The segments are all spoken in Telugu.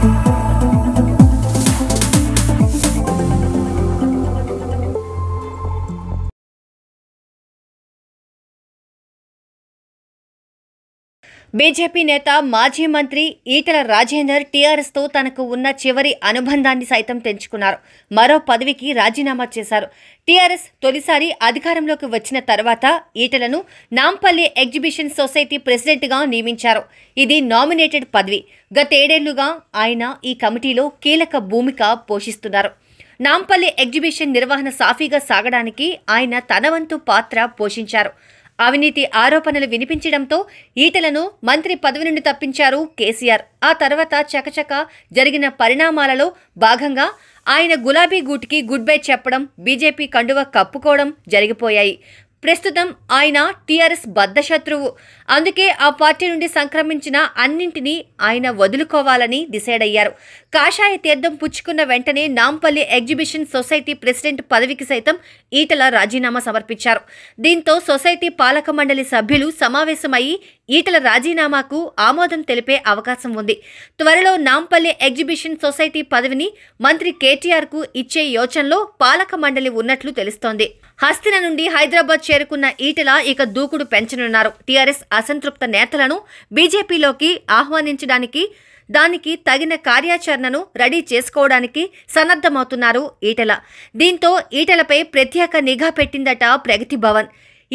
Thank you. బీజేపీ నేత మాజీ మంత్రి ఈటల రాజేందర్ టీఆర్ఎస్తో తనకు ఉన్న చివరి అనుబంధాన్ని సైతం తెంచుకున్నారు మరో పదవికి రాజీనామా చేశారు టీఆర్ఎస్ తొలిసారి అధికారంలోకి వచ్చిన తర్వాత ఈటలను నాంపల్లి ఎగ్జిబిషన్ సొసైటీ ప్రెసిడెంట్గా నియమించారు ఇది నామినేటెడ్ పదవి గతేడేళ్లుగా ఆయన ఈ కమిటీలో కీలక భూమిక పోషిస్తున్నారు నాంపల్లి ఎగ్జిబిషన్ నిర్వహణ సాఫీగా సాగడానికి ఆయన తనవంతు పాత్ర పోషించారు అవినీతి ఆరోపణలు వినిపించడంతో ఈటలను మంత్రి పదవి నుండి తప్పించారు కేసీఆర్ ఆ తర్వాత చకచక జరిగిన పరిణామాలలో భాగంగా ఆయన గులాబీ గూటికి గుడ్ బై చెప్పడం బీజేపీ కండువ కప్పుకోవడం జరిగిపోయాయి ప్రస్తుతం ఆయన టీఆర్ఎస్ బద్దశత్రువు అందుకే ఆ పార్టీ నుండి సంక్రమించిన అన్నింటినీ ఆయన వదులుకోవాలని డిసైడ్ అయ్యారు కాషాయ తీర్థం పుచ్చుకున్న వెంటనే నాంపల్లి ఎగ్జిబిషన్ సొసైటీ ప్రెసిడెంట్ పదవికి సైతం ఈటల రాజీనామా సమర్పించారు దీంతో సొసైటీ పాలక మండలి సభ్యులు సమావేశమై ఈటల రాజీనామాకు ఆమోదం తెలిపే అవకాశం ఉంది త్వరలో నాంపల్లి ఎగ్జిబిషన్ సొసైటీ పదవిని మంత్రి కేటీఆర్కు ఇచ్చే యోచనలో పాలక మండలి ఉన్నట్లు తెలుస్తోంది హస్తిన నుండి హైదరాబాద్ చేరుకున్న ఈటల ఇక దూకుడు పెంచనున్నారు టీఆర్ఎస్ అసంతృప్త నేతలను బీజేపీలోకి ఆహ్వానించడానికి దానికి తగిన కార్యాచరణను రెడీ చేసుకోవడానికి సన్నద్ధమవుతున్నారు ఈటల దీంతో ఈటలపై ప్రత్యేక నిఘా పెట్టిందట ప్రగతి భవన్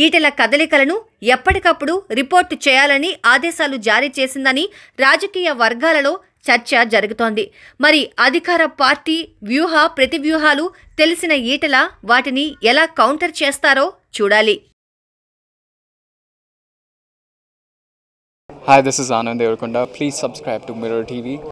ఈటెల కదలికలను ఎప్పటికప్పుడు రిపోర్టు చేయాలని ఆదేశాలు జారీ చేసిందని రాజకీయ వర్గాలలో చర్చ జరుగుతోంది మరి అధికార పార్టీ వ్యూహ ప్రతి వ్యూహాలు తెలిసిన ఈటల వాటిని ఎలా కౌంటర్ చేస్తారో చూడాలి hi this is Anand Deverakonda please subscribe to Mirror TV